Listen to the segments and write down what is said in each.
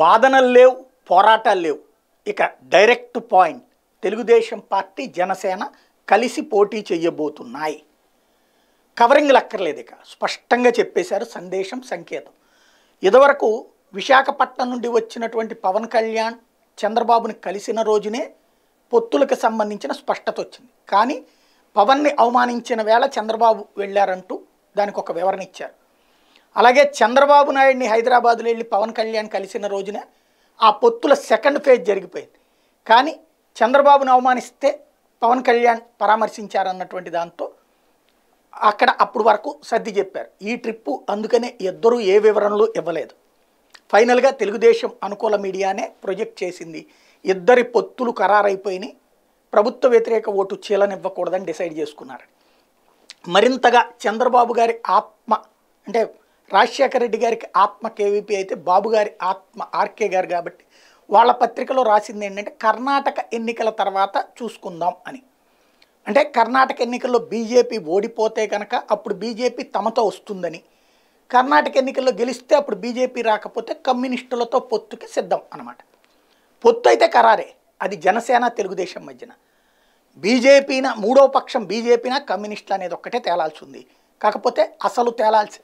వాదనలు లేవు పోరాటాలు లేవు ఇక direct point Telugu Desam party Janasena కలిసి పోటీ చేయబోతున్నాయి కవరింగ్లు అక్కర్లేదు ఇక స్పష్టంగా చెప్పేశారు సందేశం సంకేతం ఇదివరకు విశాఖపట్నం నుండి వచ్చినటువంటి పవన్ కళ్యాణ్ చంద్రబాబుని కలిసిన రోజునే పొత్తులకు సంబంధించిన స్పష్టత వచ్చింది కానీ పవన్ని అవమానించిన వేళ చంద్రబాబు వెళ్ళారంటూ దానికి ఒక వివరణ ఇచ్చారు అలాగే చంద్రబాబు నాయుడిని హైదరాబాద్లో వెళ్ళి పవన్ కళ్యాణ్ కలిసిన రోజున ఆ పొత్తుల సెకండ్ ఫేజ్ జరిగిపోయింది కానీ చంద్రబాబును అవమానిస్తే పవన్ కళ్యాణ్ పరామర్శించారన్నటువంటి దాంతో అక్కడ అప్పుడు వరకు సర్ది చెప్పారు ఈ ట్రిప్పు అందుకనే ఇద్దరూ ఏ వివరణలు ఇవ్వలేదు ఫైనల్గా తెలుగుదేశం అనుకూల మీడియానే ప్రొజెక్ట్ చేసింది ఇద్దరి పొత్తులు ఖరారైపోయినాయి ప్రభుత్వ వ్యతిరేక ఓటు చీలనివ్వకూడదని డిసైడ్ చేసుకున్నారు మరింతగా చంద్రబాబు గారి ఆత్మ అంటే రాజశేఖర రెడ్డి గారికి ఆత్మ కేవీపీ అయితే బాబు గారి ఆత్మ ఆర్కే గారు కాబట్టి వాళ్ళ పత్రికలో రాసింది ఏంటంటే కర్ణాటక ఎన్నికల తర్వాత చూసుకుందాం అని అంటే కర్ణాటక ఎన్నికల్లో బీజేపీ ఓడిపోతే కనుక అప్పుడు బీజేపీ తమతో వస్తుందని కర్ణాటక ఎన్నికల్లో గెలిస్తే అప్పుడు బీజేపీ రాకపోతే కమ్యూనిస్టులతో పొత్తుకి సిద్ధం అనమాట పొత్తు అయితే ఖరారే అది జనసేన తెలుగుదేశం మధ్యన బీజేపీన మూడో పక్షం బీజేపీన కమ్యూనిస్టులు అనేది ఒక్కటే తేలాల్సి ఉంది కాకపోతే అసలు తేలాల్సి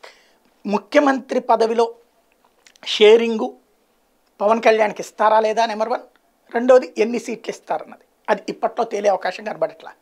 ముఖ్యమంత్రి పదవిలో షేరింగు పవన్ కళ్యాణ్కి ఇస్తారా లేదా నెంబర్ వన్ రెండోది ఎన్ని సీట్లు ఇస్తారన్నది అది ఇప్పట్లో తేలే అవకాశం కనబడట్లా